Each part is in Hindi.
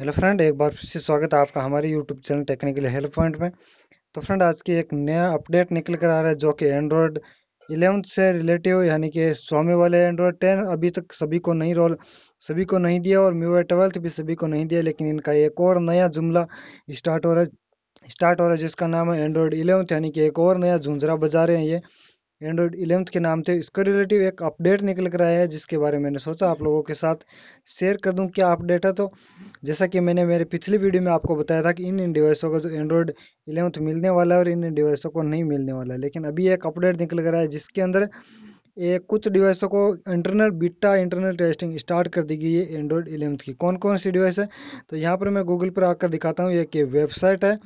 हेलो फ्रेंड एक बार फिर से स्वागत है आपका हमारे YouTube channel technical help point में तो फ्रेंड आज की एक नया अपडेट निकल कर आ रहा है जो कि एंड्रॉयड 11 से रिलेटिव यानी कि स्वामी वाले एंड्रॉयड 10 अभी तक सभी को नहीं रोल सभी को नहीं दिया और मीवा ट्वेल्थ भी सभी को नहीं दिया लेकिन इनका एक और नया जुमला स्टार्ट हो रहा है स्टार्ट हो रहा है जिसका नाम है एंड्रॉयड इलेवंथ यानी कि एक और नया झुंझरा बजा रहे हैं ये एंड्रॉयड इलेवंथ के नाम थे इसके रिलेटिव एक अपडेट निकल कर आया है जिसके बारे में मैंने सोचा आप लोगों के साथ शेयर कर दूँ क्या अपडेट है तो जैसा कि मैंने मेरे पिछली वीडियो में आपको बताया था कि इन इन डिवाइसों का जो एंड्रॉयड इलेवंथ मिलने वाला है और इन इन डिवाइसों को नहीं मिलने वाला है लेकिन अभी एक अपडेट निकल कर है जिसके अंदर एक कुछ डिवाइसों को internal beta internal testing start कर दी गई है एंड्रॉयड इलेवंथ की कौन कौन सी डिवाइस है तो यहाँ पर मैं गूगल पर आकर दिखाता हूँ एक वेबसाइट है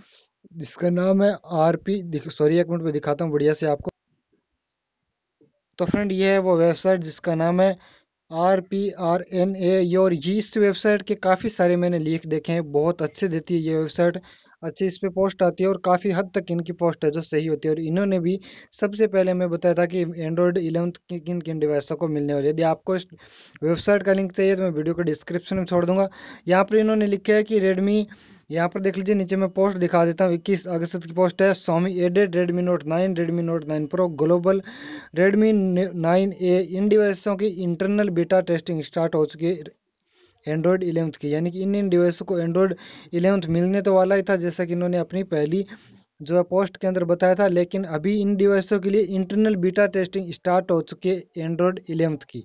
जिसका नाम है आर सॉरी एक मिनट में दिखाता हूँ बढ़िया से आपको तो फ्रेंड ये है वो वेबसाइट जिसका नाम है R P R N A और ये इस वेबसाइट के काफ़ी सारे मैंने लिख देखे हैं बहुत अच्छे देती है ये वेबसाइट अच्छी इस पर पोस्ट आती है और काफ़ी हद तक इनकी पोस्ट है जो सही होती है और इन्होंने भी सबसे पहले मैं बताया था कि एंड्रॉयड इलेवंथ किन किन डिवाइसों को मिलने वाले यदि आपको इस वेबसाइट का लिंक चाहिए तो मैं वीडियो को डिस्क्रिप्शन में छोड़ दूंगा यहाँ पर इन्होंने लिखा है कि रेडमी यहाँ पर देख लीजिए नीचे मैं पोस्ट दिखा देता हूँ इक्कीस अगस्त की पोस्ट है Xiaomi added Redmi Note nine Redmi Note nine Pro global Redmi nine A इन डिवाइसों की इंटरनल बीटा टेस्टिंग स्टार्ट हो चुकी है एंड्रॉयड इलेवंथ की यानी कि इन इन डिवाइसों को एंड्रॉयड इलेवंथ मिलने तो वाला ही था जैसा कि इन्होंने अपनी पहली जो है पोस्ट के अंदर बताया था लेकिन अभी इन डिवाइसों के लिए इंटरनल बीटा टेस्टिंग स्टार्ट हो चुकी है एंड्रॉयड इलेवंथ की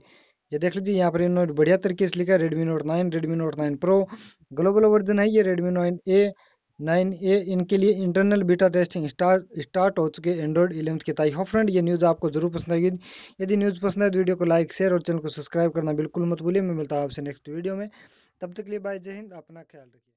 ये देख लीजिए यहाँ पर इन्होंने बढ़िया तरीके से लिखा है Redmi Note nine Redmi Note nine Pro global version है ये Redmi nine A nine A इनके लिए internal beta testing start start हो चुके एंड्रॉइड इलेवन की ताई हो हाँ फ्रेंड ये न्यूज़ आपको जरूर पसंद आएगी यदि न्यूज़ पसंद आए तो वीडियो को लाइक शेयर और चैनल को सब्सक्राइब करना बिल्कुल मत भूलिए मैं मिलता हूँ आपसे नेक्स्ट वीडियो में तब तक के लिए बाय जय हिंद अपना ख्याल रखिए